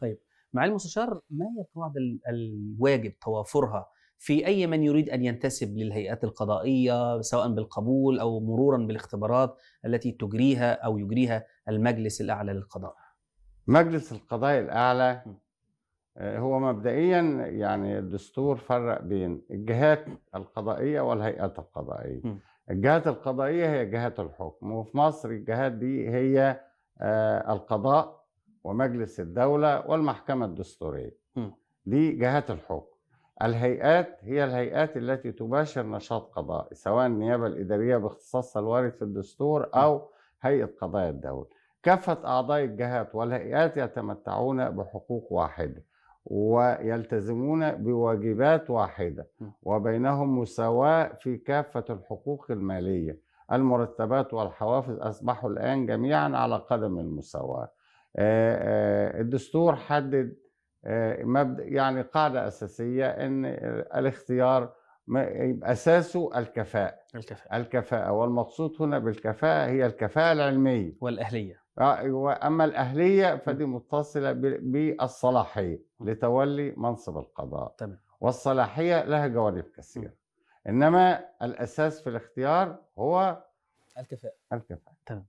طيب معالي المستشار ما هي القواعد الواجب توافرها في اي من يريد ان ينتسب للهيئات القضائيه سواء بالقبول او مرورا بالاختبارات التي تجريها او يجريها المجلس الاعلى للقضاء؟ مجلس القضاء الاعلى آه، هو مبدئيا يعني الدستور فرق بين الجهات القضائيه والهيئات القضائيه. الجهات القضائيه هي جهات الحكم وفي مصر الجهات دي هي آه، القضاء ومجلس الدولة والمحكمة الدستورية دي جهات الحكم الهيئات هي الهيئات التي تباشر نشاط قضائي سواء النيابة الإدارية باختصاصها الوارد في الدستور أو هيئة قضايا الدولة كافة أعضاء الجهات والهيئات يتمتعون بحقوق واحدة ويلتزمون بواجبات واحدة وبينهم مساواة في كافة الحقوق المالية المرتبات والحوافز أصبحوا الآن جميعا على قدم المساواة الدستور حدد مبدا يعني قاعده اساسيه ان الاختيار اساسه الكفاءه الكفاءه الكفاءه والمقصود هنا بالكفاءه هي الكفاءه العلميه والاهليه آه، وأما الاهليه فدي متصله بالصلاحيه لتولي منصب القضاء تمام والصلاحيه لها جوانب كثيره انما الاساس في الاختيار هو الكفاءه الكفاءه تمام